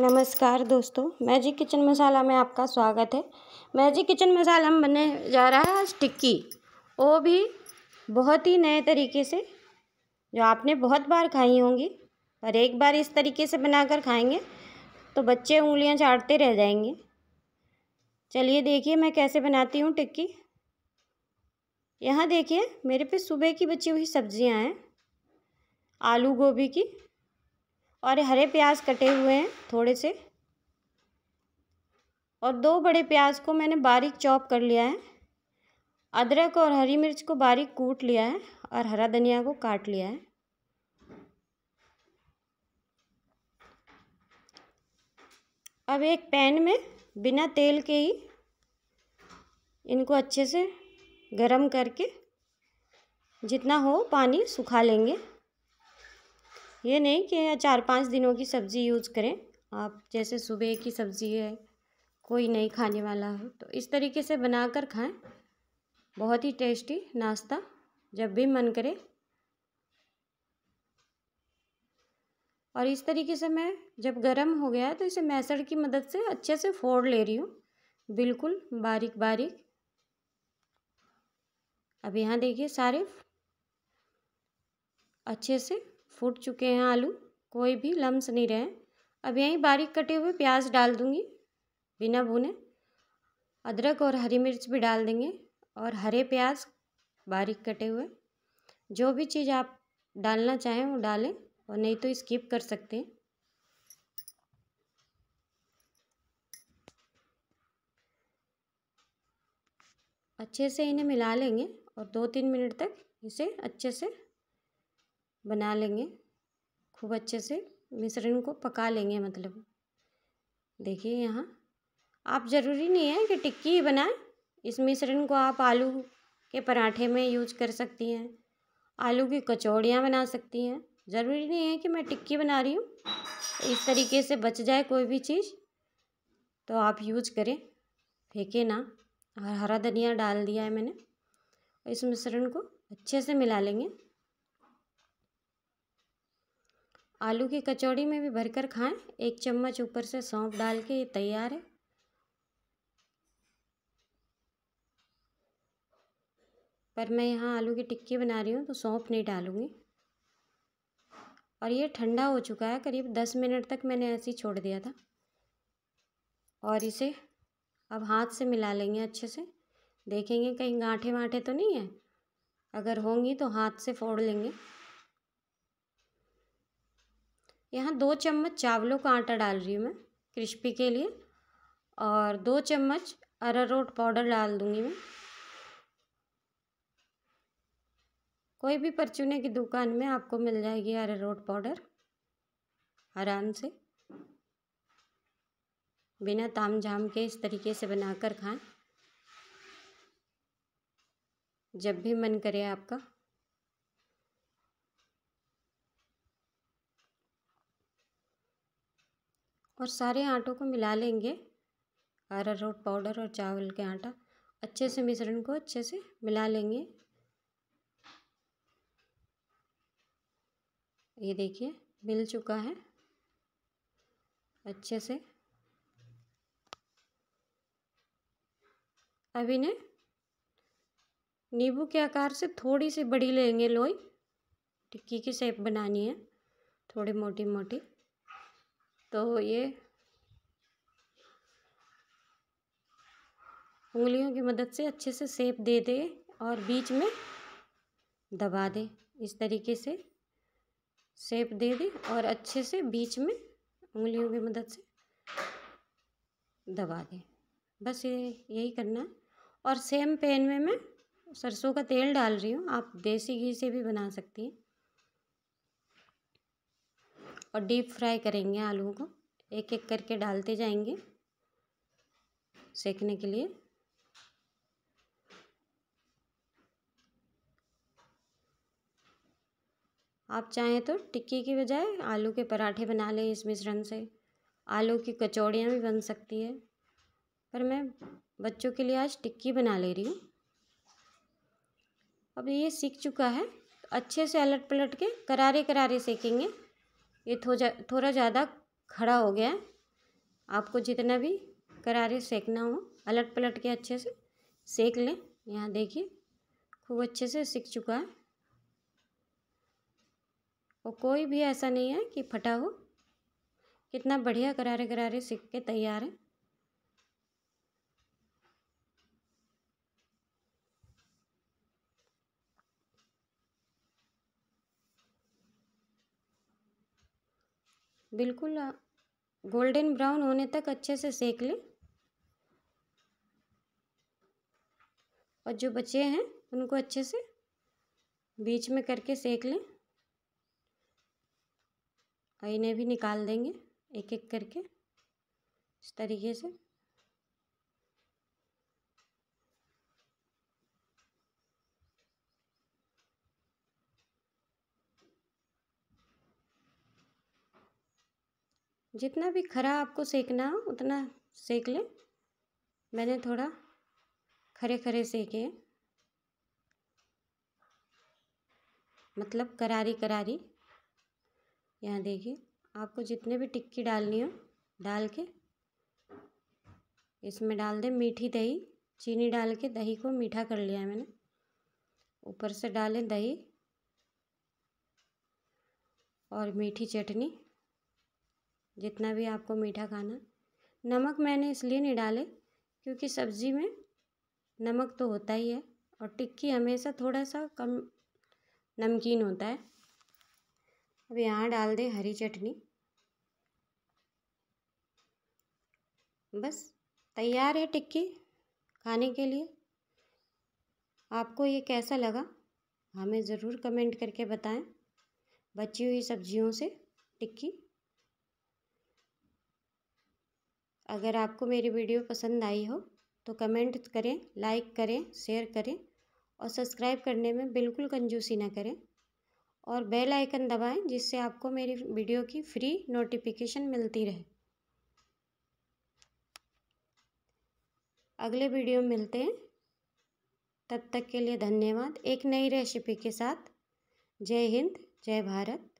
नमस्कार दोस्तों magic kitchen मसाला में आपका स्वागत है मैजिक किचन मसाला में बने जा रहा है आज टिक्की वो भी बहुत ही नए तरीके से जो आपने बहुत बार खाई होंगी पर एक बार इस तरीके से बनाकर खाएंगे तो बच्चे उंगलियां चाटते रह जाएंगे चलिए देखिए मैं कैसे बनाती हूँ टिक्की यहाँ देखिए मेरे पे सुबह की बची हुई सब्जियाँ हैं आलू गोभी की और हरे प्याज कटे हुए हैं थोड़े से और दो बड़े प्याज को मैंने बारीक चॉप कर लिया है अदरक और हरी मिर्च को बारीक कूट लिया है और हरा धनिया को काट लिया है अब एक पैन में बिना तेल के ही इनको अच्छे से गरम करके जितना हो पानी सुखा लेंगे ये नहीं कि चार पाँच दिनों की सब्ज़ी यूज़ करें आप जैसे सुबह की सब्ज़ी है कोई नहीं खाने वाला हो तो इस तरीके से बनाकर खाएं बहुत ही टेस्टी नाश्ता जब भी मन करे और इस तरीके से मैं जब गर्म हो गया तो इसे मैसड़ की मदद से अच्छे से फोड़ ले रही हूँ बिल्कुल बारीक बारीक अब यहाँ देखिए सारे अच्छे से फूट चुके हैं आलू कोई भी लम्स नहीं रहे अब यहीं बारीक कटे हुए प्याज डाल दूँगी बिना भुने अदरक और हरी मिर्च भी डाल देंगे और हरे प्याज बारीक कटे हुए जो भी चीज़ आप डालना चाहें वो डालें और नहीं तो स्किप कर सकते हैं अच्छे से इन्हें मिला लेंगे और दो तीन मिनट तक इसे अच्छे से बना लेंगे खूब अच्छे से मिश्रण को पका लेंगे मतलब देखिए यहाँ आप ज़रूरी नहीं है कि टिक्की ही बनाएं इस मिश्रण को आप आलू के पराठे में यूज कर सकती हैं आलू की कचौड़ियाँ बना सकती हैं ज़रूरी नहीं है कि मैं टिक्की बना रही हूँ इस तरीके से बच जाए कोई भी चीज़ तो आप यूज करें फेंके ना और हरा धनिया डाल दिया है मैंने इस मिश्रण को अच्छे से मिला लेंगे आलू की कचौड़ी में भी भरकर खाएं एक चम्मच ऊपर से सौंप डाल के ये तैयार है पर मैं यहाँ आलू की टिक्की बना रही हूँ तो सौंप नहीं डालूँगी और ये ठंडा हो चुका है करीब दस मिनट तक मैंने ऐसे ही छोड़ दिया था और इसे अब हाथ से मिला लेंगे अच्छे से देखेंगे कहीं गांठे वाँठे तो नहीं है अगर होंगी तो हाथ से फोड़ लेंगे यहाँ दो चम्मच चावलों का आटा डाल रही हूँ मैं क्रिस्पी के लिए और दो चम्मच अरारोट पाउडर डाल दूँगी मैं कोई भी परचूने की दुकान में आपको मिल जाएगी अरारोट पाउडर आराम से बिना ताम झाम के इस तरीके से बनाकर खाएं जब भी मन करे आपका और सारे आटों को मिला लेंगे अरारोट पाउडर और चावल के आटा अच्छे से मिश्रण को अच्छे से मिला लेंगे ये देखिए मिल चुका है अच्छे से अब इन्हें नींबू के आकार से थोड़ी सी बड़ी लेंगे लोई टिक्की की शेप बनानी है थोड़ी मोटी मोटी तो ये उंगलियों की मदद से अच्छे से सेप दे दे और बीच में दबा दे इस तरीके से सेप दे दे और अच्छे से बीच में उंगलियों की मदद से दबा दें बस ये यही करना है और सेम पैन में मैं सरसों का तेल डाल रही हूँ आप देसी घी से भी बना सकती हैं और डीप फ्राई करेंगे आलूओं को एक एक करके डालते जाएंगे सेकने के लिए आप चाहें तो टिक्की की बजाय आलू के पराठे बना लें इस मिश्रण से आलू की कचौड़ियाँ भी बन सकती है पर मैं बच्चों के लिए आज टिक्की बना ले रही हूँ अब ये सीख चुका है तो अच्छे से अलट पलट के करारे करारे सेकेंगे ये थोड़ा ज़्यादा खड़ा हो गया है आपको जितना भी करारे सेकना हो अलट पलट के अच्छे से सेक लें यहाँ देखिए खूब अच्छे से सीख चुका है और कोई भी ऐसा नहीं है कि फटा हो कितना बढ़िया करारे करारे सीख के तैयार है बिल्कुल गोल्डन ब्राउन होने तक अच्छे से सेक लें और जो बचे हैं उनको अच्छे से बीच में करके सेक लें और इन्हें भी निकाल देंगे एक एक करके इस तरीके से जितना भी खरा आपको सेकना हो उतना सेक लें मैंने थोड़ा खरे खरे सेके मतलब करारी करारी यहाँ देखिए आपको जितने भी टिक्की डालनी हो डाल के इसमें डाल दें मीठी दही चीनी डाल के दही को मीठा कर लिया है मैंने ऊपर से डालें दही और मीठी चटनी जितना भी आपको मीठा खाना नमक मैंने इसलिए नहीं डाले क्योंकि सब्ज़ी में नमक तो होता ही है और टिक्की हमेशा थोड़ा सा कम नमकीन होता है अब यहाँ डाल दें हरी चटनी बस तैयार है टिक्की खाने के लिए आपको ये कैसा लगा हमें ज़रूर कमेंट करके बताएं बची हुई सब्जियों से टिक्की अगर आपको मेरी वीडियो पसंद आई हो तो कमेंट करें लाइक करें शेयर करें और सब्सक्राइब करने में बिल्कुल कंजूसी ना करें और बेल आइकन दबाएं जिससे आपको मेरी वीडियो की फ्री नोटिफिकेशन मिलती रहे अगले वीडियो में मिलते हैं तब तक के लिए धन्यवाद एक नई रेसिपी के साथ जय हिंद जय भारत